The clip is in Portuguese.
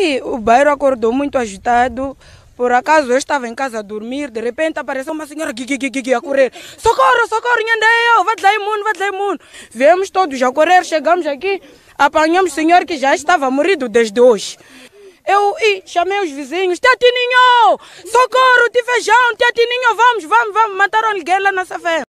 E o bairro acordou muito agitado. Por acaso eu estava em casa a dormir, de repente apareceu uma senhora que, que, que, que, a correr. Socorro, socorro, Nhandeu, vai dizer imundo, vai dizer imundo. Viemos todos a correr, chegamos aqui, apanhamos o senhor que já estava morrido desde hoje. Eu e chamei os vizinhos, Tietininho, socorro, de feijão, Tietininho, vamos, vamos, vamos, mataram alguém lá na Safé.